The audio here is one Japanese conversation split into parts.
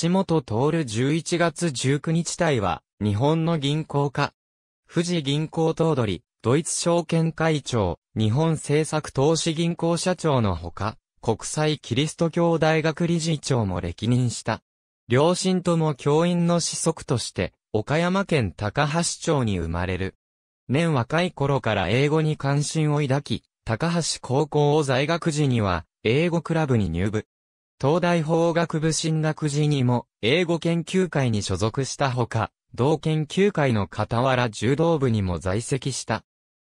橋本徹11月19日隊は、日本の銀行家。富士銀行頭取、ドイツ証券会長、日本政策投資銀行社長のほか、国際キリスト教大学理事長も歴任した。両親とも教員の子息として、岡山県高橋町に生まれる。年若い頃から英語に関心を抱き、高橋高校を在学時には、英語クラブに入部。東大法学部進学時にも、英語研究会に所属したほか、同研究会の傍ら柔道部にも在籍した。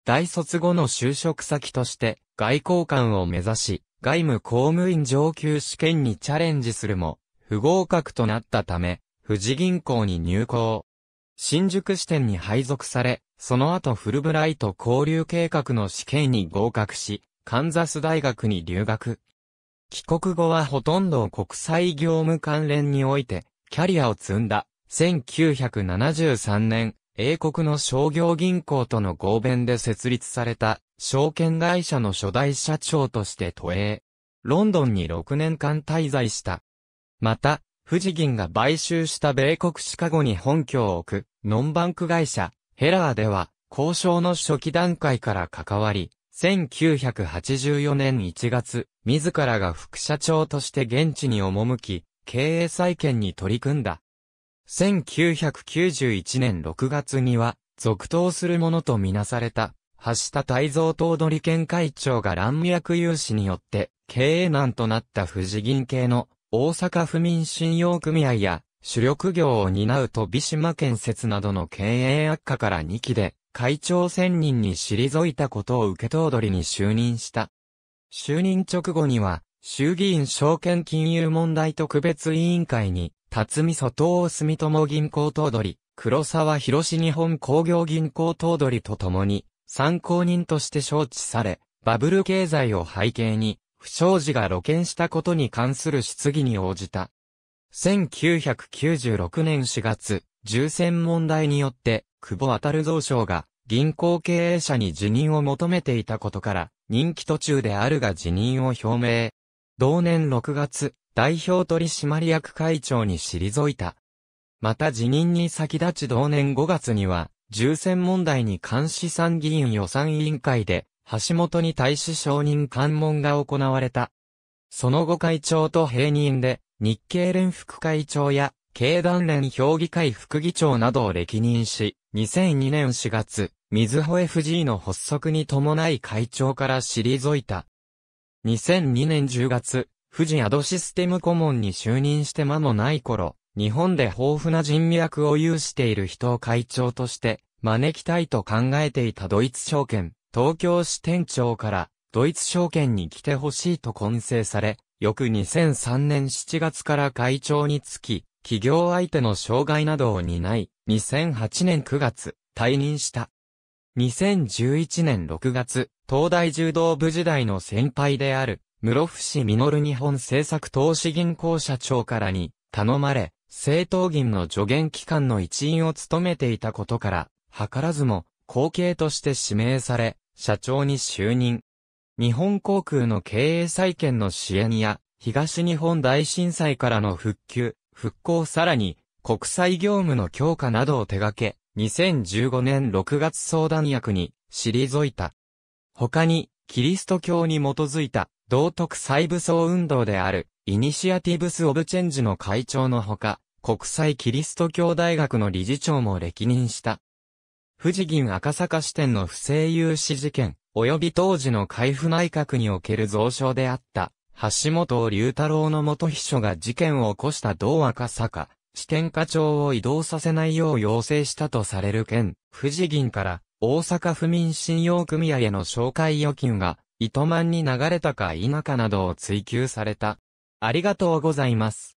大卒後の就職先として、外交官を目指し、外務公務員上級試験にチャレンジするも、不合格となったため、富士銀行に入行。新宿支店に配属され、その後フルブライト交流計画の試験に合格し、カンザス大学に留学。帰国後はほとんど国際業務関連において、キャリアを積んだ。1973年、英国の商業銀行との合弁で設立された、証券会社の初代社長として都営。ロンドンに6年間滞在した。また、富士銀が買収した米国シカゴに本拠を置く、ノンバンク会社、ヘラーでは、交渉の初期段階から関わり、1984年1月、自らが副社長として現地に赴き、経営再建に取り組んだ。1991年6月には、続投するものとみなされた、橋田泰造頭取県会長が乱脈融資によって、経営難となった富士銀系の大阪府民信用組合や、主力業を担う飛島建設などの経営悪化から2期で、会長選任に退いたことを受け頭取に就任した。就任直後には、衆議院証券金融問題特別委員会に、辰巳外藤住友銀行頭取、黒沢広日本工業銀行頭取と共に、参考人として招致され、バブル経済を背景に、不祥事が露見したことに関する質疑に応じた。1996年4月、重選問題によって、久保当蔵省が銀行経営者に辞任を求めていたことから、任期途中であるが辞任を表明。同年6月、代表取締役会長に退いた。また辞任に先立ち同年5月には、重戦問題に関し参議院予算委員会で、橋本に対し承認関門が行われた。その後会長と平任で、日経連副会長や経団連評議会副議長などを歴任し、2002年4月、水穂 FG の発足に伴い会長から退いた。2002年10月、富士アドシステム顧問に就任して間もない頃、日本で豊富な人脈を有している人を会長として、招きたいと考えていたドイツ証券、東京支店長から、ドイツ証券に来てほしいと混成され、翌2003年7月から会長につき、企業相手の障害などを担い、2008年9月、退任した。2011年6月、東大柔道部時代の先輩である、室伏実日本政策投資銀行社長からに、頼まれ、政党銀の助言機関の一員を務めていたことから、図らずも、後継として指名され、社長に就任。日本航空の経営再建の支援や、東日本大震災からの復旧、復興さらに、国際業務の強化などを手掛け、2015年6月相談役に、退いた。他に、キリスト教に基づいた、道徳再武装運動である、イニシアティブス・オブ・チェンジの会長のほか、国際キリスト教大学の理事長も歴任した。富士銀赤坂支店の不正融資事件、及び当時の海部内閣における増床であった、橋本龍太郎の元秘書が事件を起こした同赤坂、支店課長を移動させないよう要請したとされる件、富士銀から大阪府民信用組合への紹介預金が糸満に流れたか否かなどを追求された。ありがとうございます。